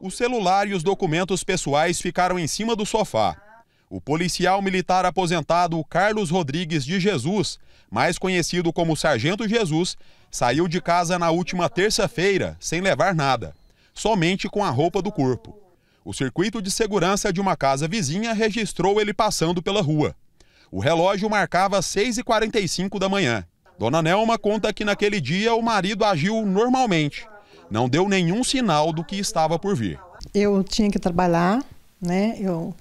O celular e os documentos pessoais ficaram em cima do sofá. O policial militar aposentado Carlos Rodrigues de Jesus, mais conhecido como Sargento Jesus, saiu de casa na última terça-feira sem levar nada, somente com a roupa do corpo. O circuito de segurança de uma casa vizinha registrou ele passando pela rua. O relógio marcava 6h45 da manhã. Dona Nelma conta que naquele dia o marido agiu normalmente, não deu nenhum sinal do que estava por vir. Eu tinha que trabalhar, né? Eu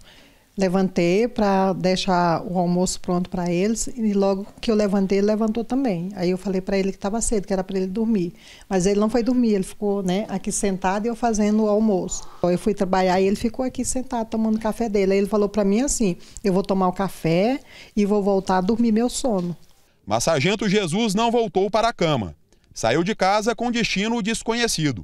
levantei para deixar o almoço pronto para eles e logo que eu levantei ele levantou também aí eu falei para ele que estava cedo que era para ele dormir mas ele não foi dormir ele ficou né aqui sentado e eu fazendo o almoço então, eu fui trabalhar e ele ficou aqui sentado tomando café dele aí ele falou para mim assim eu vou tomar o café e vou voltar a dormir meu sono mas sargento Jesus não voltou para a cama saiu de casa com destino desconhecido.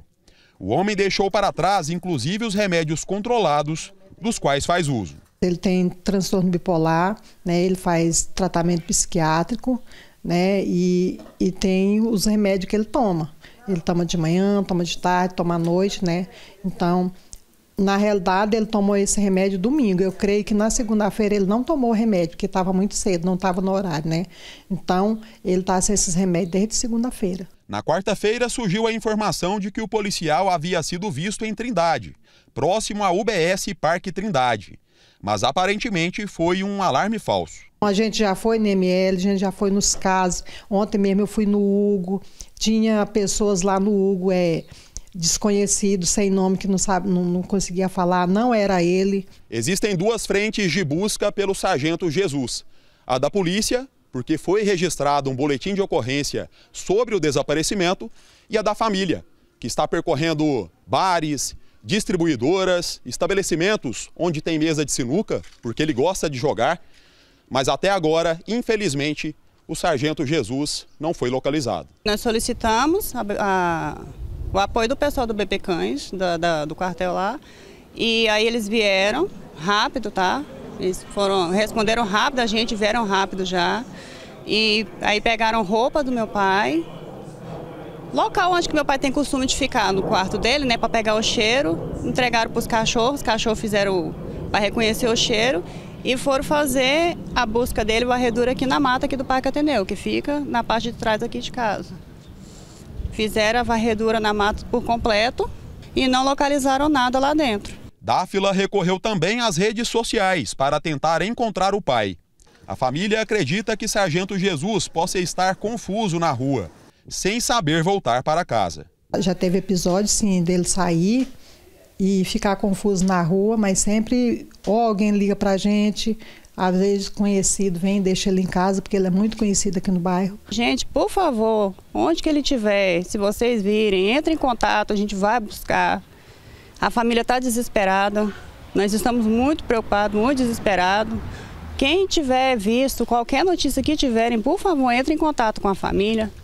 O homem deixou para trás, inclusive, os remédios controlados, dos quais faz uso. Ele tem transtorno bipolar, né, ele faz tratamento psiquiátrico né, e, e tem os remédios que ele toma. Ele toma de manhã, toma de tarde, toma à noite, né? Então, na realidade, ele tomou esse remédio domingo. Eu creio que na segunda-feira ele não tomou o remédio, porque estava muito cedo, não estava no horário, né? Então, ele está sem esses remédios desde segunda-feira. Na quarta-feira, surgiu a informação de que o policial havia sido visto em Trindade, próximo à UBS Parque Trindade. Mas aparentemente foi um alarme falso. A gente já foi no ML, a gente já foi nos casos. Ontem mesmo eu fui no Hugo, tinha pessoas lá no Hugo, é desconhecido, sem nome, que não, sabe, não, não conseguia falar, não era ele. Existem duas frentes de busca pelo sargento Jesus. A da polícia, porque foi registrado um boletim de ocorrência sobre o desaparecimento, e a da família, que está percorrendo bares, distribuidoras, estabelecimentos onde tem mesa de sinuca, porque ele gosta de jogar. Mas até agora, infelizmente, o sargento Jesus não foi localizado. Nós solicitamos a, a o apoio do pessoal do BP Cães, da, da, do quartel lá. E aí eles vieram rápido, tá? Eles foram, responderam rápido, a gente vieram rápido já. E aí pegaram roupa do meu pai, local onde meu pai tem costume de ficar, no quarto dele, né, para pegar o cheiro, entregaram para os cachorros, os cachorros fizeram para reconhecer o cheiro e foram fazer a busca dele, varredura aqui na mata aqui do Parque Ateneu, que fica na parte de trás aqui de casa. Fizeram a varredura na mata por completo e não localizaram nada lá dentro. Dáfila recorreu também às redes sociais para tentar encontrar o pai. A família acredita que Sargento Jesus possa estar confuso na rua, sem saber voltar para casa. Já teve episódio, sim, dele sair e ficar confuso na rua, mas sempre ou alguém liga para a gente, às vezes conhecido vem e deixa ele em casa, porque ele é muito conhecido aqui no bairro. Gente, por favor, onde que ele estiver, se vocês virem, entre em contato, a gente vai buscar. A família está desesperada, nós estamos muito preocupados, muito desesperados. Quem tiver visto, qualquer notícia que tiverem, por favor, entre em contato com a família.